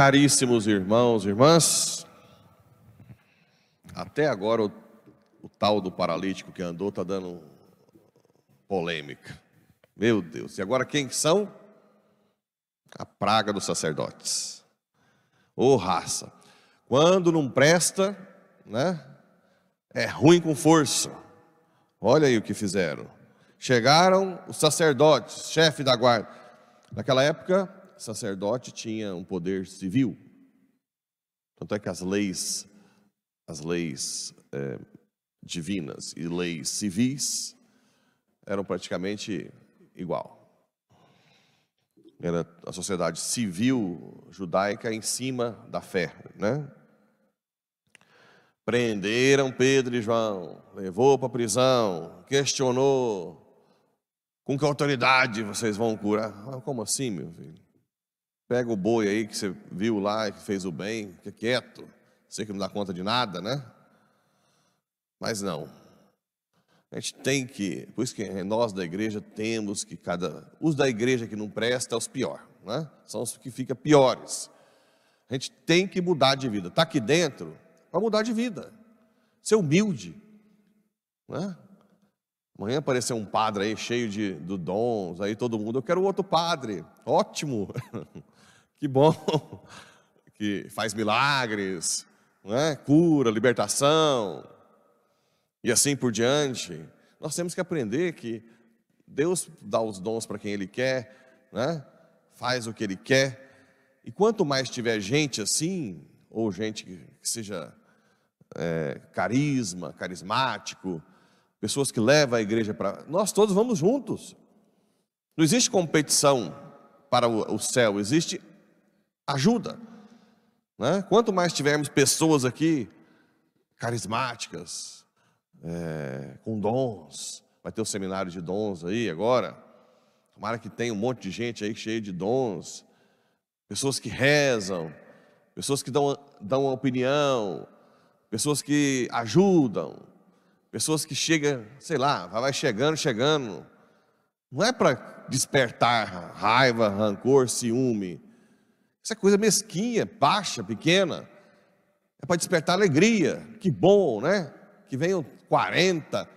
Caríssimos irmãos e irmãs, até agora o, o tal do paralítico que andou está dando polêmica. Meu Deus, e agora quem são? A praga dos sacerdotes. Ô oh, raça, quando não presta, né? É ruim com força. Olha aí o que fizeram. Chegaram os sacerdotes, chefe da guarda. Naquela época, sacerdote tinha um poder civil. Tanto é que as leis, as leis é, divinas e leis civis eram praticamente igual. Era a sociedade civil judaica em cima da fé, né? Prenderam Pedro e João, levou para a prisão, questionou com que autoridade vocês vão curar? Ah, como assim, meu filho? Pega o boi aí que você viu lá, e que fez o bem, fica é quieto, sei que não dá conta de nada, né? Mas não. A gente tem que, por isso que nós da igreja temos que cada. Os da igreja que não presta é os piores, né? São os que ficam piores. A gente tem que mudar de vida. Está aqui dentro para mudar de vida. Ser humilde. Né? Amanhã aparecer um padre aí cheio de do dons, aí todo mundo, eu quero outro padre. Ótimo! Que bom que faz milagres, é? cura, libertação e assim por diante. Nós temos que aprender que Deus dá os dons para quem Ele quer, né? faz o que Ele quer. E quanto mais tiver gente assim, ou gente que seja é, carisma, carismático, pessoas que levam a igreja para. Nós todos vamos juntos. Não existe competição para o céu, existe ajuda. Né? Quanto mais tivermos pessoas aqui carismáticas, é, com dons, vai ter o um seminário de dons aí agora. Tomara que tenha um monte de gente aí cheia de dons, pessoas que rezam, pessoas que dão, dão opinião, pessoas que ajudam, pessoas que chegam, sei lá, vai chegando, chegando. Não é para despertar raiva, rancor, ciúme essa coisa mesquinha, baixa, pequena, é para despertar alegria. Que bom, né? Que venham 40,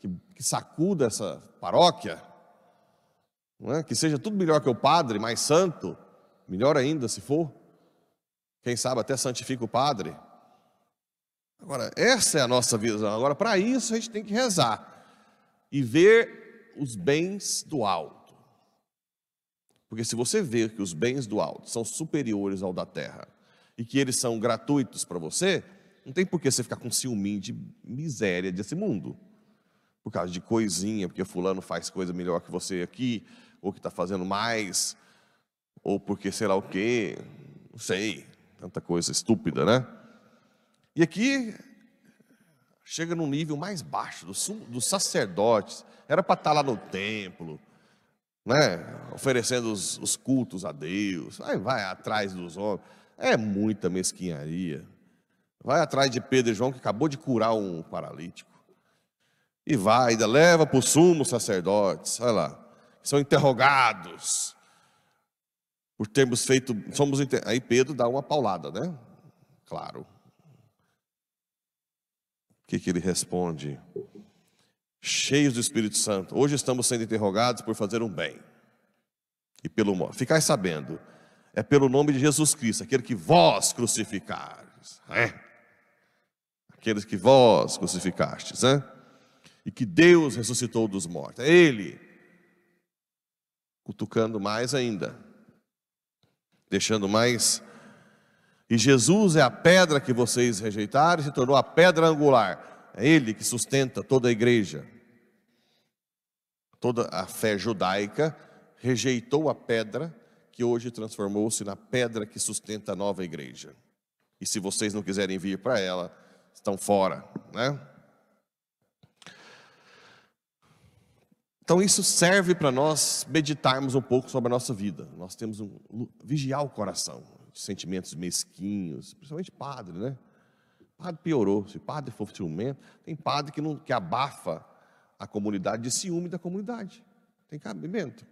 que, que sacuda essa paróquia. É? Que seja tudo melhor que o padre, mais santo, melhor ainda se for. Quem sabe até santifica o padre. Agora, essa é a nossa visão. Agora, para isso, a gente tem que rezar e ver os bens do alto porque se você ver que os bens do alto são superiores ao da terra e que eles são gratuitos para você, não tem por que você ficar com ciúme de miséria desse mundo. Por causa de coisinha, porque fulano faz coisa melhor que você aqui, ou que está fazendo mais, ou porque sei lá o quê, não sei, tanta coisa estúpida, né? E aqui chega num nível mais baixo, dos, dos sacerdotes, era para estar tá lá no templo, né? Oferecendo os, os cultos a Deus, vai, vai atrás dos homens. É muita mesquinharia. Vai atrás de Pedro e João, que acabou de curar um paralítico. E vai, ainda leva para o sumo sacerdotes, olha lá, são interrogados por termos feito. Somos, aí Pedro dá uma paulada, né? Claro. O que, que ele responde? cheios do Espírito Santo. Hoje estamos sendo interrogados por fazer um bem. E pelo ficais sabendo, é pelo nome de Jesus Cristo, aquele que vós crucificares. É. Né? Aqueles que vós crucificastes, né? E que Deus ressuscitou dos mortos. É Ele. Cutucando mais ainda. Deixando mais e Jesus é a pedra que vocês rejeitaram e se tornou a pedra angular. É Ele que sustenta toda a igreja toda a fé judaica rejeitou a pedra que hoje transformou-se na pedra que sustenta a nova igreja. E se vocês não quiserem vir para ela, estão fora, né? Então isso serve para nós meditarmos um pouco sobre a nossa vida. Nós temos um vigiar o coração, sentimentos mesquinhos, principalmente padre, né? padre piorou, se padre for ciumento, tem padre que não que abafa a comunidade de ciúme da comunidade. Tem cabimento.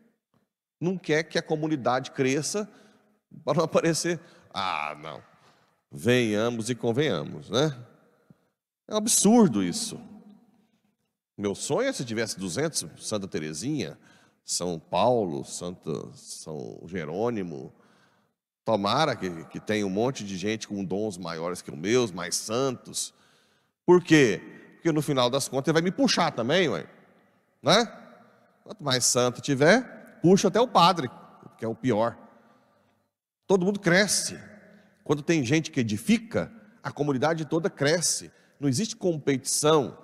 Não quer que a comunidade cresça para não aparecer. Ah, não. Venhamos e convenhamos, né? É um absurdo isso. Meu sonho é se tivesse 200 Santa Terezinha, São Paulo, Santo, São Jerônimo. Tomara que, que tenha um monte de gente com dons maiores que os meus, mais santos. Por quê? porque no final das contas ele vai me puxar também, ué. Né? Quanto mais santo tiver, puxa até o padre, que é o pior. Todo mundo cresce. Quando tem gente que edifica, a comunidade toda cresce. Não existe competição,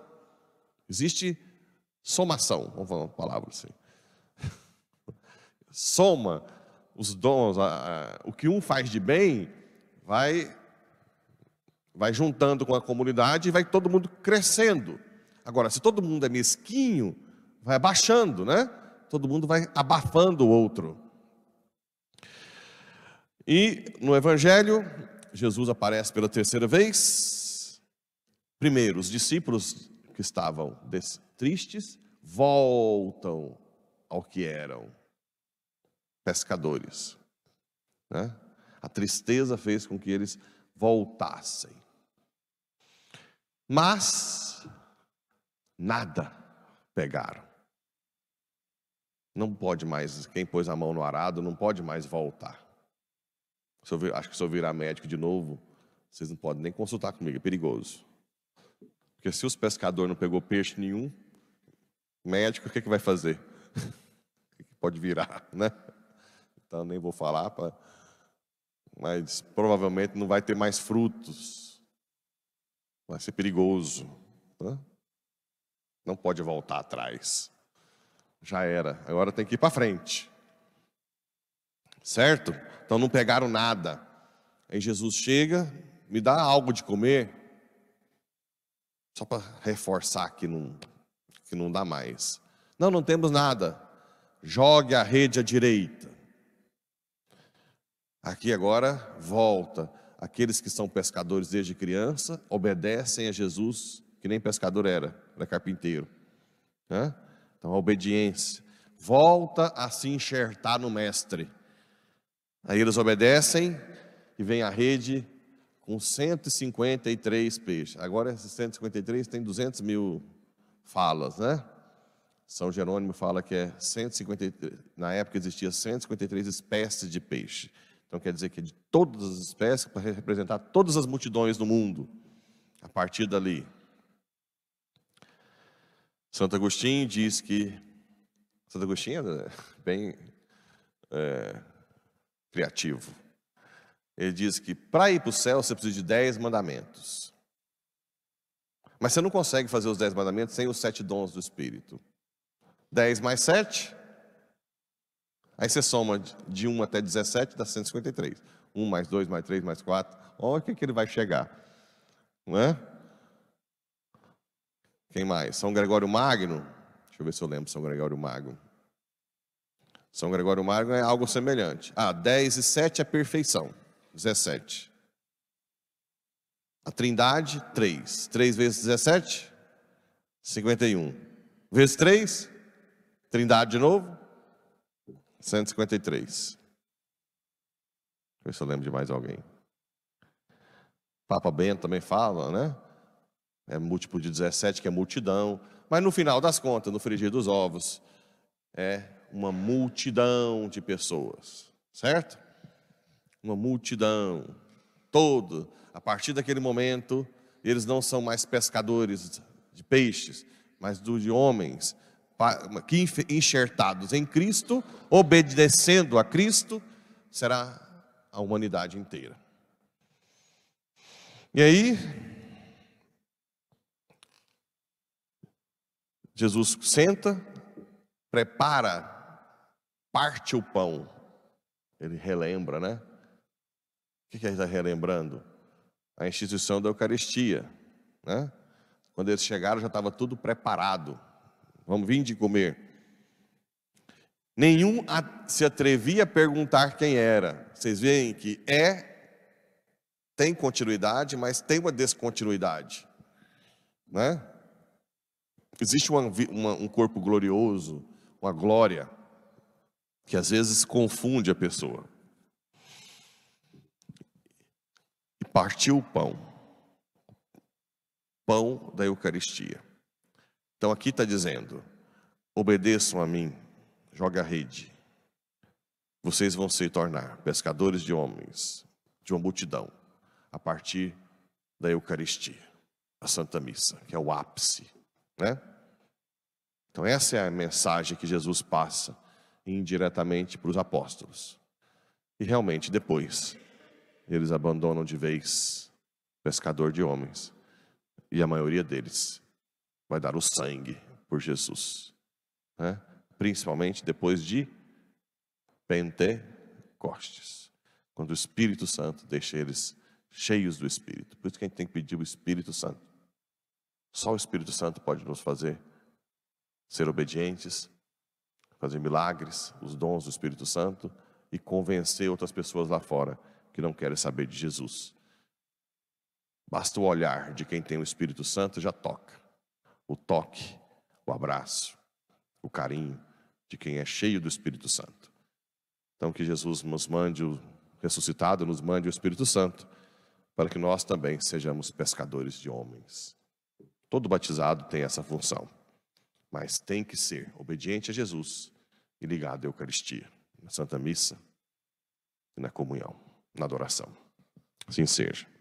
existe somação, vamos falar uma palavra assim. Soma os dons, a, a, o que um faz de bem, vai vai juntando com a comunidade e vai todo mundo crescendo. Agora, se todo mundo é mesquinho, vai abaixando, né? Todo mundo vai abafando o outro. E no Evangelho, Jesus aparece pela terceira vez. Primeiro, os discípulos que estavam tristes voltam ao que eram pescadores. Né? A tristeza fez com que eles voltassem mas nada pegaram. Não pode mais, quem pôs a mão no arado não pode mais voltar. Se eu, acho que se eu virar médico de novo, vocês não podem nem consultar comigo, é perigoso. Porque se os pescadores não pegou peixe nenhum, médico o que, é que vai fazer? o é que, pode virar, né? Então nem vou falar, pra... mas provavelmente não vai ter mais frutos Vai ser perigoso. Né? Não pode voltar atrás. Já era. Agora tem que ir para frente. Certo? Então não pegaram nada. Aí Jesus chega, me dá algo de comer. Só para reforçar que não, que não dá mais. Não, não temos nada. Jogue a rede à direita. Aqui agora volta aqueles que são pescadores desde criança obedecem a Jesus, que nem pescador era, era carpinteiro. Né? Então, a obediência. Volta a se enxertar no Mestre. Aí eles obedecem e vem a rede com 153 peixes. Agora, esses 153 tem 200 mil falas, né? São Jerônimo fala que é 153, na época existia 153 espécies de peixe. Então quer dizer que de todas as espécies, para representar todas as multidões do mundo, a partir dali. Santo Agostinho diz que. Santo Agostinho é né, bem é, criativo. Ele diz que para ir para o céu você precisa de dez mandamentos. Mas você não consegue fazer os dez mandamentos sem os sete dons do Espírito. Dez mais sete, Aí você soma de 1 até 17, dá 153. 1 mais 2, mais 3, mais 4. Olha o que, que ele vai chegar. Não é? Quem mais? São Gregório Magno. Deixa eu ver se eu lembro São Gregório Magno. São Gregório Magno é algo semelhante. Ah, 10 e 7 é perfeição. 17. A trindade, 3. 3 vezes 17, 51. Vezes 3, trindade de novo, 153. Ver se eu lembro de mais alguém. Papa Bento também fala, né? É múltiplo de 17, que é multidão. Mas no final das contas, no frigir dos ovos, é uma multidão de pessoas, certo? Uma multidão. Todo, a partir daquele momento, eles não são mais pescadores de peixes, mas de homens, que enxertados em Cristo, obedecendo a Cristo, será a humanidade inteira. E aí, Jesus senta, prepara, parte o pão. Ele relembra, né? O que ele está relembrando? A instituição da Eucaristia. Né? Quando eles chegaram, já estava tudo preparado vamos vir de comer. Nenhum se atrevia a perguntar quem era. Vocês veem que é tem continuidade, mas tem uma descontinuidade, né? Existe uma, uma, um corpo glorioso, uma glória que às vezes confunde a pessoa. E partiu o pão, pão da Eucaristia. Então aqui está dizendo: obedeçam a mim, joga a rede. Vocês vão se tornar pescadores de homens, de uma multidão, a partir da Eucaristia, a Santa Missa, que é o ápice, né? Então essa é a mensagem que Jesus passa indiretamente para os apóstolos. E realmente depois eles abandonam de vez pescador de homens e a maioria deles vai dar o sangue por Jesus, né? principalmente depois de Pentecostes, quando o Espírito Santo deixa eles cheios do Espírito. Por isso que a gente tem que pedir o Espírito Santo. Só o Espírito Santo pode nos fazer ser obedientes, fazer milagres, os dons do Espírito Santo e convencer outras pessoas lá fora que não querem saber de Jesus. Basta o olhar de quem tem o Espírito Santo já toca o toque, o abraço, o carinho de quem é cheio do Espírito Santo. Então, que Jesus nos mande o ressuscitado, nos mande o Espírito Santo, para que nós também sejamos pescadores de homens. Todo batizado tem essa função, mas tem que ser obediente a Jesus e ligado à Eucaristia, na Santa Missa e na comunhão, na adoração. Assim seja.